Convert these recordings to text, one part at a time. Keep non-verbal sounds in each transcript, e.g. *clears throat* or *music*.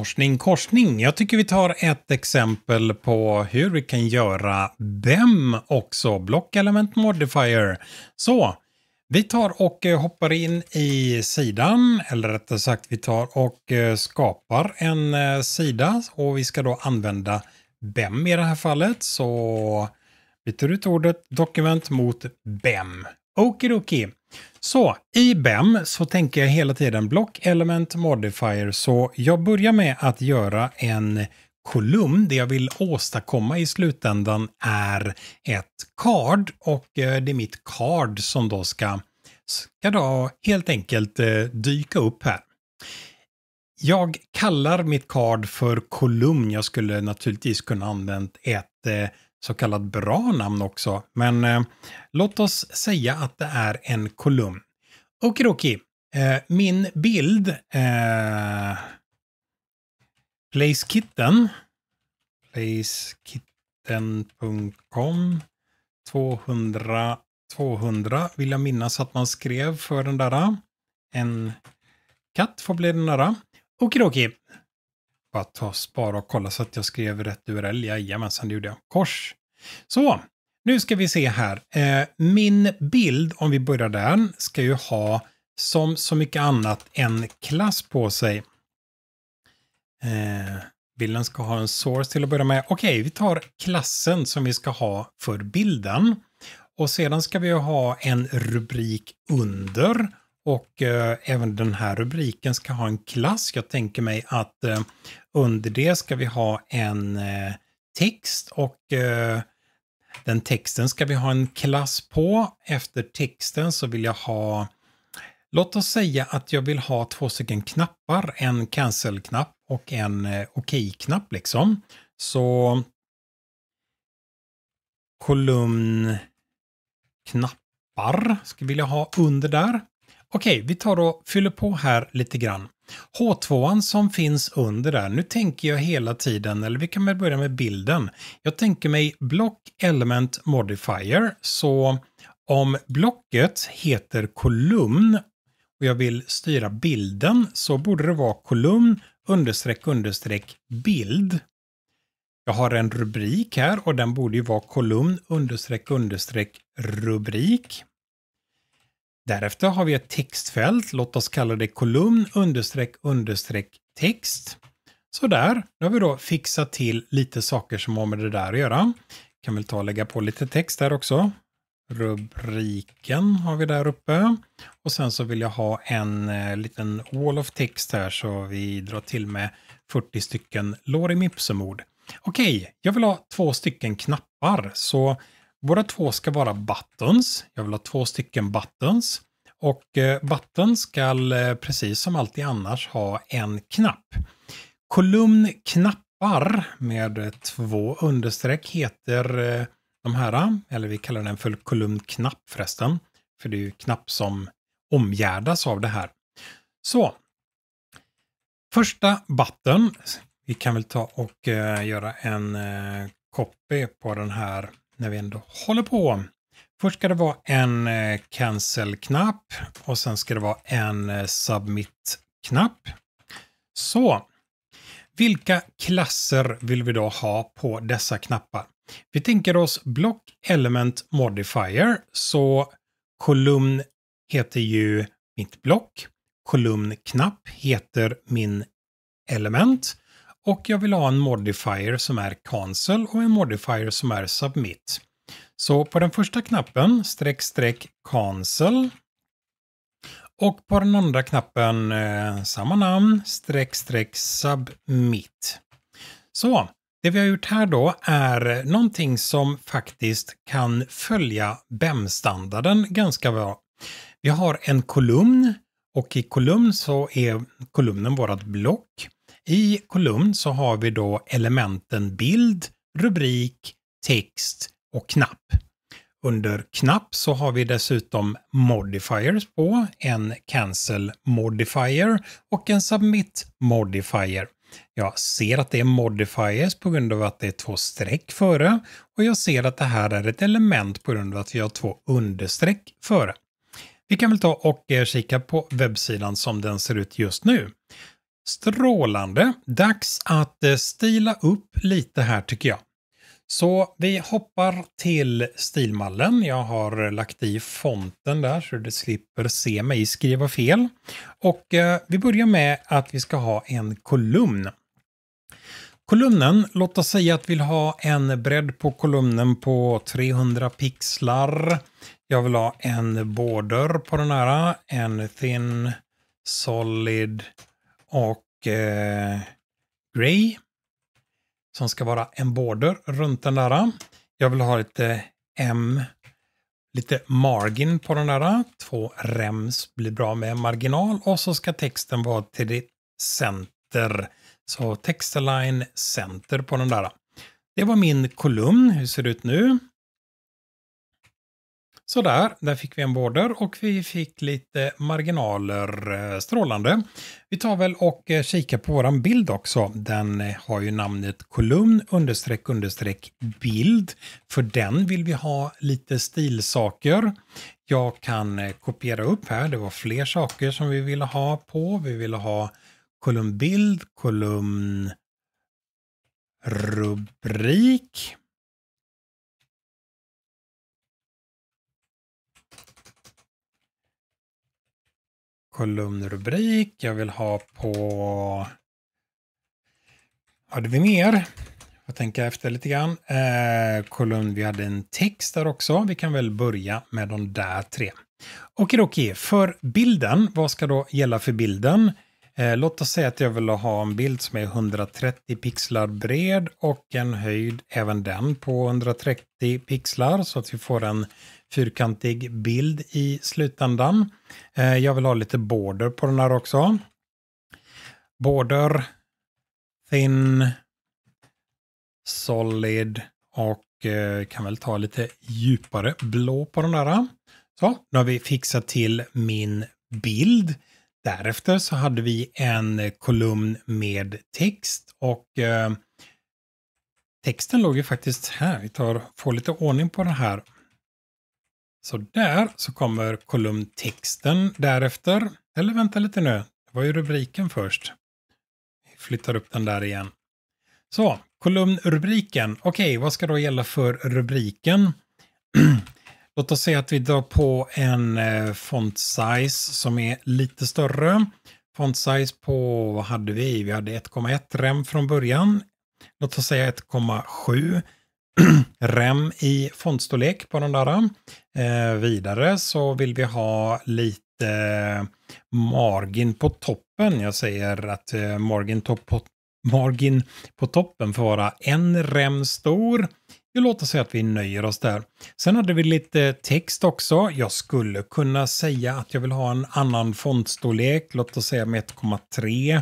korsning, korsning. Jag tycker vi tar ett exempel på hur vi kan göra BEM också, Block Element Modifier. Så, vi tar och eh, hoppar in i sidan, eller rättare sagt vi tar och eh, skapar en eh, sida och vi ska då använda BEM i det här fallet. Så byter ut ordet dokument mot BEM. Okidoki. Så i BEM så tänker jag hela tiden Block Element Modifier så jag börjar med att göra en kolumn. Det jag vill åstadkomma i slutändan är ett card och eh, det är mitt card som då ska, ska då helt enkelt eh, dyka upp här. Jag kallar mitt card för kolumn. Jag skulle naturligtvis kunna använt ett eh, så kallat bra namn också, men eh, låt oss säga att det är en kolumn. Okidoki, eh, min bild, eh, Placekitten, placekitten.com 200, 200 vill jag minnas att man skrev för den där. Eh. En katt får bli den där. Eh. Okidoki. Bara ta, spara och kolla så att jag skrev rätt URL. Jajamensan, det gjorde jag. Kors. Så, nu ska vi se här. Eh, min bild, om vi börjar där, ska ju ha som så mycket annat en klass på sig. Eh, bilden ska ha en source till att börja med. Okej, vi tar klassen som vi ska ha för bilden. Och sedan ska vi ha en rubrik under och eh, även den här rubriken ska ha en klass. Jag tänker mig att eh, under det ska vi ha en eh, text och eh, den texten ska vi ha en klass på. Efter texten så vill jag ha, låt oss säga att jag vill ha två stycken knappar, en cancel-knapp och en eh, okej-knapp okay liksom. Så kolumn knappar skulle jag vilja ha under där. Okej, vi tar och fyller på här lite grann. H2 som finns under där, nu tänker jag hela tiden, eller vi kan väl börja med bilden. Jag tänker mig Block Element Modifier, så om blocket heter kolumn och jag vill styra bilden så borde det vara kolumn understreck understreck bild. Jag har en rubrik här och den borde ju vara kolumn understreck understreck rubrik. Därefter har vi ett textfält, låt oss kalla det kolumn understreck understreck text. Så där, nu har vi då fixat till lite saker som har med det där att göra. Kan väl ta och lägga på lite text där också. Rubriken har vi där uppe. Och sen så vill jag ha en eh, liten wall of text här så vi drar till med 40 stycken Lorem Ipsum-ord. Okej, jag vill ha två stycken knappar så Båda två ska vara buttons. Jag vill ha två stycken buttons. Och eh, button ska eh, precis som alltid annars ha en knapp. Kolumn knappar med två understreck heter eh, de här, eller vi kallar den för kolumn knapp förresten. För det är ju knapp som omgärdas av det här. Så. Första button. Vi kan väl ta och göra en copy på den här när vi ändå håller på. Först ska det vara en eh, cancel-knapp och sen ska det vara en eh, submit-knapp. Så, vilka klasser vill vi då ha på dessa knappar? Vi tänker oss Block Element Modifier, så kolumn heter ju mitt block, kolumn knapp heter min element och jag vill ha en modifier som är cancel och en modifier som är submit. Så på den första knappen, streck, streck, cancel. Och på den andra knappen, eh, samma namn, streck, streck, submit. Så, det vi har gjort här då är någonting som faktiskt kan följa BEM-standarden ganska bra. Vi har en kolumn och i kolumn så är kolumnen vårt block. I kolumn så har vi då elementen bild, rubrik, text och knapp. Under knapp så har vi dessutom modifiers på, en cancel modifier och en submit modifier. Jag ser att det är modifiers på grund av att det är två streck före och jag ser att det här är ett element på grund av att vi har två understreck före. Vi kan väl ta och eh, kika på webbsidan som den ser ut just nu. Strålande! Dags att eh, stila upp lite här tycker jag. Så vi hoppar till stilmallen. Jag har lagt i fonten där så du slipper se mig skriva fel. Och eh, vi börjar med att vi ska ha en kolumn. Kolumnen, låt oss säga att vi vill ha en bredd på kolumnen på 300 pixlar. Jag vill ha en border på den här, en thin solid och eh, Grey som ska vara en border runt den där. Jag vill ha lite M, lite margin på den där. Två rems blir bra med marginal och så ska texten vara till ditt center. Så text align center på den där. Det var min kolumn. Hur ser det ut nu? Sådär, där fick vi en border och vi fick lite marginaler eh, strålande. Vi tar väl och eh, kikar på våran bild också. Den eh, har ju namnet kolumn understreck understreck bild. För den vill vi ha lite stilsaker. Jag kan kopiera upp här. Det var fler saker som vi ville ha på. Vi ville ha kolumn bild, kolumn rubrik. kolumnrubrik. Jag vill ha på... Hade vi mer? Jag tänker efter lite grann. Eh, kolumn, vi hade en text där också. Vi kan väl börja med de där tre. Okej, okej, för bilden, vad ska då gälla för bilden? Eh, låt oss säga att jag vill ha en bild som är 130 pixlar bred och en höjd, även den, på 130 pixlar så att vi får en fyrkantig bild i slutändan. Eh, jag vill ha lite border på den här också. Border, thin, solid och eh, kan väl ta lite djupare blå på den här. Så, nu har vi fixat till min bild. Därefter så hade vi en kolumn med text och eh, texten låg ju faktiskt här. Vi tar, får lite ordning på det här. Så där så kommer kolumntexten därefter. Eller vänta lite nu, det var ju rubriken först. Vi flyttar upp den där igen. Så, kolumnrubriken. Okej, okay, vad ska då gälla för rubriken? *clears throat* Låt oss säga att vi drar på en eh, font size som är lite större. Font size på, vad hade vi? Vi hade 1,1 rem från början. Låt oss säga 1,7 *clears throat* rem i fontstorlek på den där. Eh, vidare så vill vi ha lite eh, margin på toppen. Jag säger att eh, margin, top margin på toppen får vara en rem stor. Jo, låt oss säga att vi nöjer oss där. Sen hade vi lite text också. Jag skulle kunna säga att jag vill ha en annan fondstorlek. låt oss säga med 1,3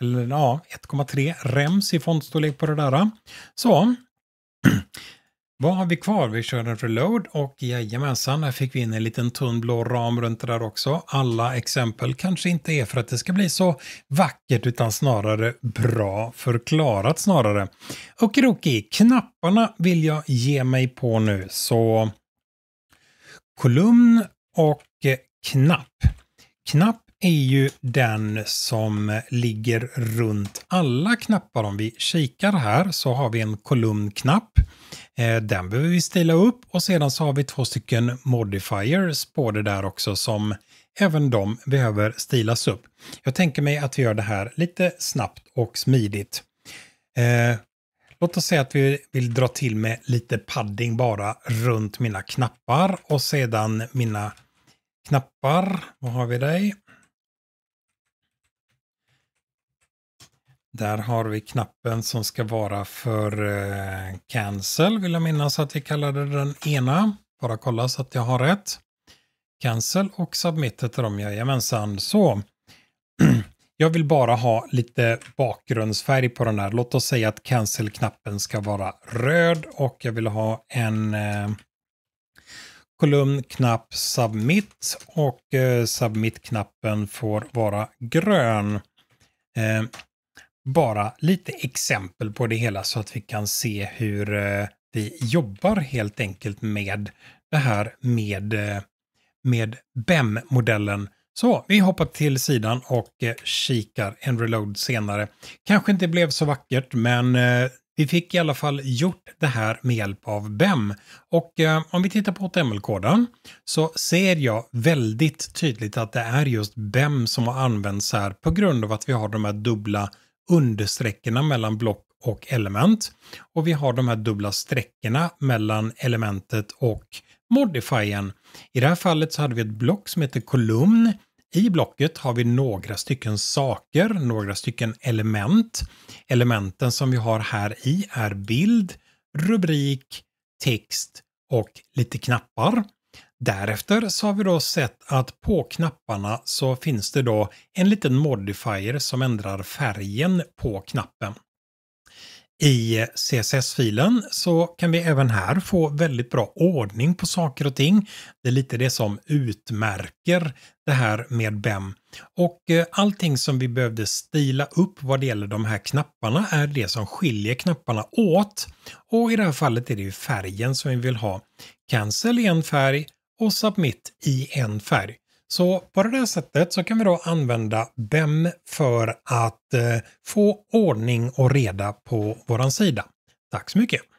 eller ja, 1,3 rems i fondstorlek på det där. Så vad har vi kvar? Vi körde för load och jajamensan, här fick vi in en liten tunn blå ram runt det där också. Alla exempel kanske inte är för att det ska bli så vackert utan snarare bra förklarat snarare. Okidoki, knapparna vill jag ge mig på nu så kolumn och knapp. Knapp är ju den som ligger runt alla knappar. Om vi kikar här så har vi en kolumnknapp. Eh, den behöver vi stila upp och sedan så har vi två stycken modifiers på det där också som även de behöver stilas upp. Jag tänker mig att vi gör det här lite snabbt och smidigt. Eh, låt oss säga att vi vill dra till med lite padding bara runt mina knappar och sedan mina knappar, vad har vi dig? Där har vi knappen som ska vara för eh, cancel, vill jag minnas att vi kallade den ena. Bara kolla så att jag har rätt. Cancel och submit heter de, jajamensan. Så, *clears throat* jag vill bara ha lite bakgrundsfärg på den här. Låt oss säga att cancel-knappen ska vara röd och jag vill ha en eh, kolumn, knapp, submit och eh, submit-knappen får vara grön. Eh, bara lite exempel på det hela så att vi kan se hur eh, vi jobbar helt enkelt med det här med, eh, med BEM-modellen. Så vi hoppar till sidan och eh, kikar en reload senare. Kanske inte blev så vackert, men vi fick i alla fall gjort det här med hjälp av BEM. Och eh, om vi tittar på HTML-koden så ser jag väldigt tydligt att det är just BEM som har använts här på grund av att vi har de här dubbla understreckorna mellan block och element. Och vi har de här dubbla sträckorna mellan elementet och modifiern. I det här fallet så hade vi ett block som heter kolumn. I blocket har vi några stycken saker, några stycken element. Elementen som vi har här i är bild, rubrik, text och lite knappar. Därefter så har vi då sett att på knapparna så finns det då en liten modifier som ändrar färgen på knappen. I CSS-filen så kan vi även här få väldigt bra ordning på saker och ting. Det är lite det som utmärker det här med BEM. Och eh, allting som vi behövde stila upp vad det gäller de här knapparna är det som skiljer knapparna åt. Och i det här fallet är det ju färgen som vi vill ha. Cancel i en färg och submit i en färg. Så på det här sättet så kan vi då använda BEM för att eh, få ordning och reda på våran sida. Tack så mycket!